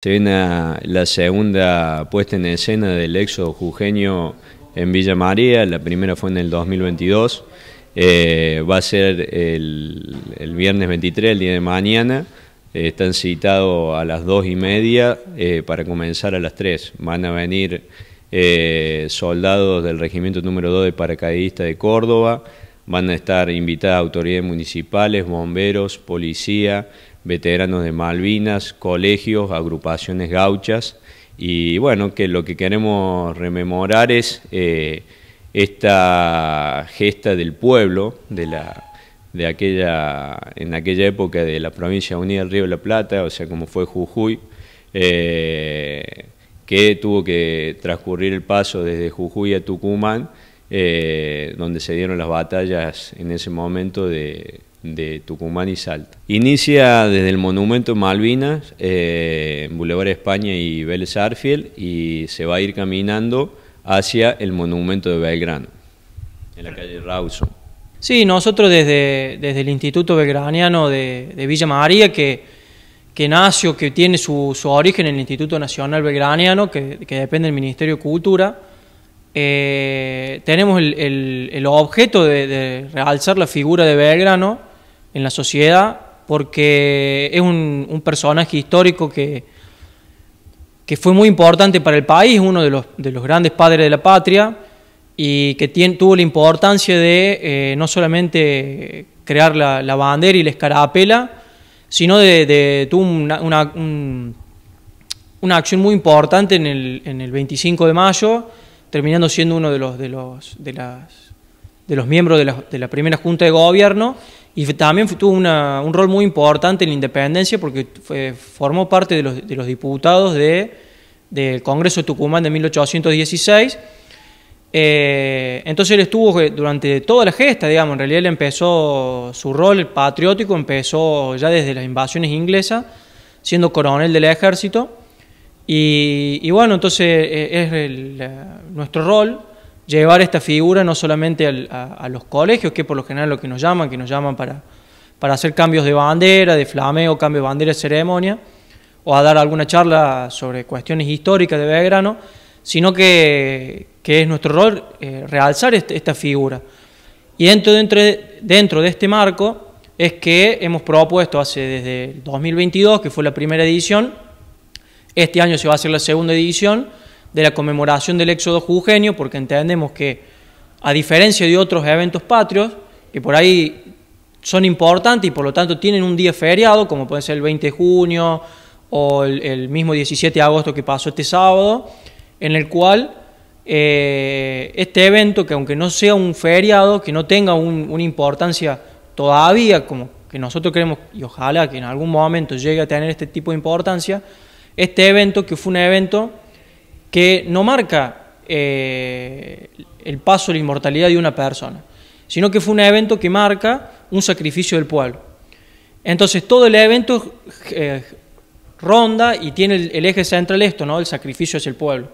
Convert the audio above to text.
Se viene la segunda puesta en escena del éxodo jujeño en Villa María, la primera fue en el 2022, eh, va a ser el, viernes 23, el día de mañana, eh, están citados a las 2 y media eh, para comenzar a las 3, van a venir soldados del regimiento número 2 de paracaidistas de Córdoba, van a estar invitadas autoridades municipales, bomberos, policía, veteranos de Malvinas, colegios, agrupaciones gauchas y bueno, que lo que queremos rememorar es eh, esta gesta del pueblo, de la de aquella, en aquella época de la provincia unida del Río de la Plata, o sea, como fue Jujuy, eh, que tuvo que transcurrir el paso desde Jujuy a Tucumán, eh, donde se dieron las batallas en ese momento de, de Tucumán y Salta. Inicia desde el Monumento Malvinas, eh, ...en Boulevard España y Vélez y se va a ir caminando hacia el Monumento de Belgrano, en la calle Rawson. Sí, nosotros desde, desde el Instituto Belgraniano de, Villa María, que, que nació, que tiene su, su, origen en el Instituto Nacional Belgraniano, que, que depende del Ministerio de Cultura, eh, tenemos el, el, el objeto de, de, realzar la figura de Belgrano en la sociedad porque es un, personaje histórico que, que, fue muy importante para el país, uno de los, de los grandes padres de la patria y que tuvo la importancia de eh, no solamente crear la, bandera y la escarapela, sino de, tuvo una, una, acción muy importante en el, en el 25 de mayo, terminando siendo uno de los, de los, de las, de los miembros de la, de la primera Junta de Gobierno y también tuvo un rol muy importante en la independencia porque formó parte de los, diputados del Congreso de Tucumán de 1816. Eh, entonces él estuvo eh, durante toda la gesta, digamos, en realidad él empezó su rol patriótico, empezó ya desde las invasiones inglesas, siendo coronel del ejército. Y, bueno, entonces eh, es nuestro rol llevar esta figura no solamente a, los colegios, que por lo general lo que nos llaman, que nos llaman para, para hacer cambios de bandera, de flameo, cambio de bandera de ceremonia, o a dar alguna charla sobre cuestiones históricas de Belgrano, sino que, que es nuestro rol eh, realzar este, esta figura. Y dentro, dentro, dentro de este marco es que hemos propuesto hace desde 2022, que fue la primera edición, este año se va a hacer la segunda edición, de la conmemoración del éxodo jujeño, porque entendemos que, a diferencia de otros eventos patrios, que por ahí son importantes y por lo tanto tienen un día feriado, como puede ser el 20 de junio o el, mismo 17 de agosto que pasó este sábado, en el cual eh, este evento, que aunque no sea un feriado, que no tenga una importancia todavía, como que nosotros queremos, y ojalá que en algún momento llegue a tener este tipo de importancia, este evento, que fue un evento que no marca eh, el paso de la inmortalidad de una persona, sino que fue un evento que marca un sacrificio del pueblo. Entonces todo el evento eh, ronda y tiene el, eje central esto, ¿no? el sacrificio es el pueblo.